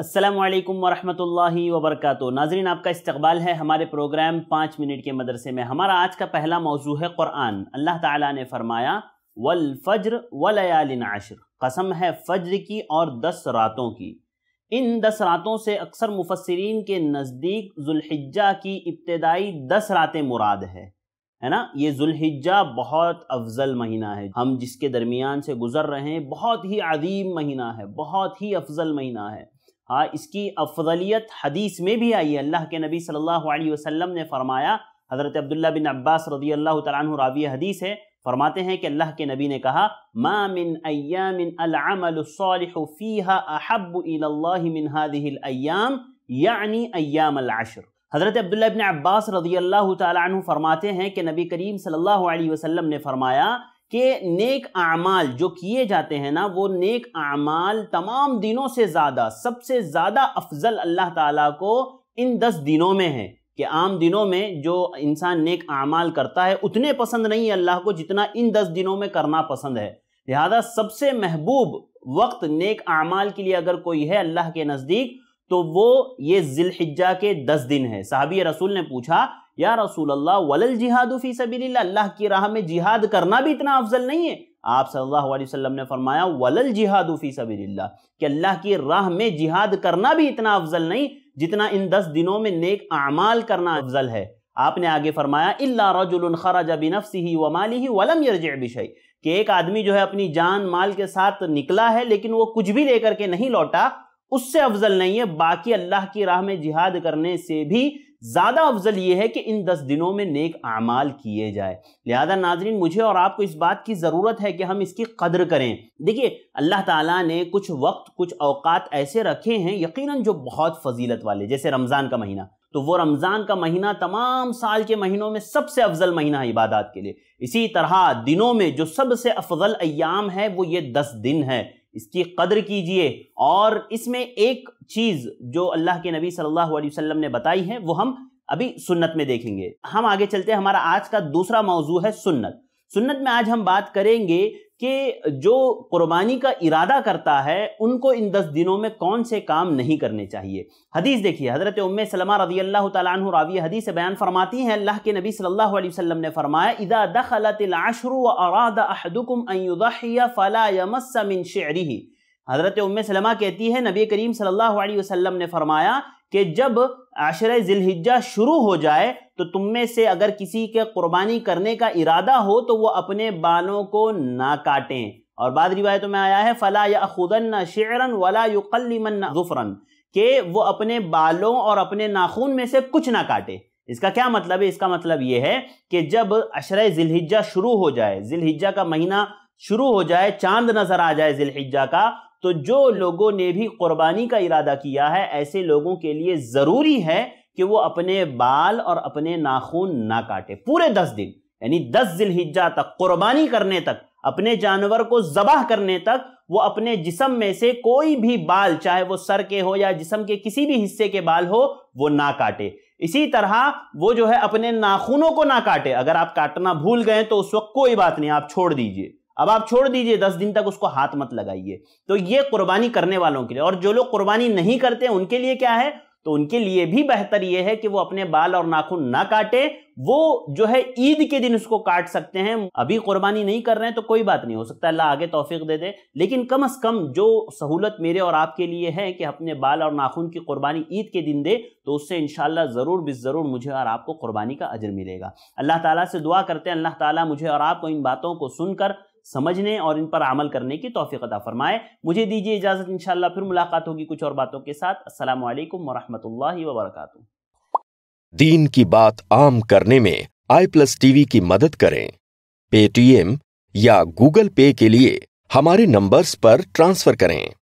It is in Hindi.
असलकम वरहमल वबरक नाजरीन आपका इस्तबाल है हमारे प्रोग्राम पाँच मिनट के मदरसे में हमारा आज का पहला मौजू है क़ुरान अल्लाह ताला ने फरमाया वल फ़ज्र वलयालिन आशर कसम है फ़ज्र की और दस रातों की इन दस रातों से अक्सर मुफसरीन के नज़दीक जुल्हिजा की इब्तदाई दस रातें मुराद है है ना ये जुल्हिजा बहुत अफजल महीना है हम जिसके दरमियान से गुजर रहे हैं बहुत ही अदीम महीना है बहुत ही अफजल महीना है हाँ इसकी अफजलियत हदीस में भी आई है अल्लाह के नबी सल्लल्लाहु अलैहि वसल्लम ने फरमाया हज़रत अब्दुल्ला बिन अब्बास रदी अल्लाह तु रावी हदीस है फरमाते हैं कि अल्लाह के नबी ने कहा मा मिन अयामिन मिन हादिहिलयाम यानी अयाम अलाशर हज़रत अब्दुल्ला बिन अब्बास रदी अल्लाह तु फरमाते हैं कि नबी करीम सल्लल्लाहु अलैहि वसल्लम ने फरमाया कि नेक आमाल जो किए जाते हैं ना वो नेक आमाल तमाम दिनों से ज़्यादा सबसे ज़्यादा अफजल अल्लाह ताला को इन दस दिनों में है कि आम दिनों में जो इंसान नेक आमाल करता है उतने पसंद नहीं है अल्लाह को जितना इन दस दिनों में करना पसंद है लिहाजा सबसे महबूब वक्त नेक आमाल के लिए अगर कोई है अल्लाह के नज़दीक तो वो ये जिलहिजा के दस दिन है साहबी रसूल ने पूछा या रसूल अल्लाह वलल जिहादु फी सबीलिल्लाह अल्लाह की राह में जिहाद करना भी इतना अफजल नहीं है आप सल्लल्लाहु अलैहि वसल्लम ने फरमाया वलल जिहादु फी सबीलिल्लाह कि अल्लाह की राह में जिहाद करना भी इतना अफजल नहीं जितना इन दस दिनों में नेक अमाल करना अफजल है आपने आगे फरमाया इल्ला रजुल खराज ही व ही वलम यरज कि एक आदमी जो है अपनी जान माल के साथ निकला है लेकिन वो कुछ भी लेकर के नहीं लौटा उससे अफजल नहीं है बाकी अल्लाह की राह में जिहाद करने से भी ज़्यादा अफजल ये है कि इन दस दिनों में नेक अमाल किए जाए लिहाजा नाजरीन मुझे और आपको इस बात की ज़रूरत है कि हम इसकी कदर करें देखिए अल्लाह ताला ने कुछ वक्त कुछ अवकात ऐसे रखे हैं यकीनन जो बहुत फजीलत वाले जैसे रमज़ान का महीना तो वो रमज़ान का महीना तमाम साल के महीनों में सबसे अफजल महीना है इबादत के लिए इसी तरह दिनों में जो सबसे अफजल अयाम है वो ये दस दिन है इसकी कदर कीजिए और इसमें एक चीज़ जो अल्लाह के नबी सल्लल्लाहु अलैहि वसल्लम ने बताई है वो हम अभी सुन्नत में देखेंगे हम आगे चलते हैं हमारा आज का दूसरा मौजू है सुन्नत सुन्नत में आज हम बात करेंगे कि जो कुर्बानी का इरादा करता है उनको इन दस दिनों में कौन से काम नहीं करने चाहिए हदीस देखिए हज़रत उम सलमा रदी अल्लाह तु रावी हदीस बयान फरमाती हैं अल्लाह के नबी सल्लल्लाहु अलैहि वसल्लम ने फरमाया इदा दखलतलाशर अरादुकुम फ़ला यमस मिन शरी हज़रत उम सलमा कहती है नबी करीम सल्लल्लाहु अलैहि वसल्लम ने फरमाया कि जब आशर जिलहिजा शुरू हो जाए तो तुम में से अगर किसी के कुर्बानी करने का इरादा हो तो वह अपने बालों को ना काटें और बाद रिवायतों में आया है फ़ला या खुदन शेरन वला युकलमन जुफरन के वो अपने बालों और अपने नाखून में से कुछ ना काटे इसका क्या मतलब है इसका मतलब ये है कि जब अशर जिलहिजा शुरू हो जाए जिलहिजा का महीना शुरू हो जाए चांद नज़र आ जाए जिलहिजा का तो जो लोगों ने भी कुर्बानी का इरादा किया है ऐसे लोगों के लिए ज़रूरी है कि वो अपने बाल और अपने नाखून ना काटे पूरे दस दिन यानी दस जिलहिज्जा तक कुर्बानी करने तक अपने जानवर को जबाह करने तक वो अपने जिसम में से कोई भी बाल चाहे वो सर के हो या जिसम के किसी भी हिस्से के बाल हो वो ना काटे इसी तरह वो जो है अपने नाखूनों को ना काटे अगर आप काटना भूल गए तो उस वक्त कोई बात नहीं आप छोड़ दीजिए अब आप छोड़ दीजिए दस दिन तक उसको हाथ मत लगाइए तो ये कुर्बानी करने वालों के लिए और जो लोग कुर्बानी नहीं करते उनके लिए क्या है तो उनके लिए भी बेहतर यह है कि वो अपने बाल और नाखून ना काटे वो जो है ईद के दिन उसको काट सकते हैं अभी कुर्बानी नहीं कर रहे हैं तो कोई बात नहीं हो सकता अल्लाह आगे तोफीक दे दे लेकिन कम अज कम जो सहूलत मेरे और आपके लिए है कि अपने बाल और नाखून की कुर्बानी ईद के दिन दे तो उससे इनशाला ज़रूर भी ज़रूर मुझे और आपको कुर्बानी का अजर मिलेगा अल्लाह ताला से दुआ करते हैं अल्लाह ताला मुझे और आपको इन बातों को सुनकर समझने और इन पर अमल करने की तोफ़ी अदा फरमाए मुझे दीजिए इजाज़त इंशाल्लाह फिर मुलाकात होगी कुछ और बातों के साथ असल वरहमल वबरक दीन की बात आम करने में आई प्लस टीवी की मदद करें पेटीएम या गूगल पे के लिए हमारे नंबर्स पर ट्रांसफ़र करें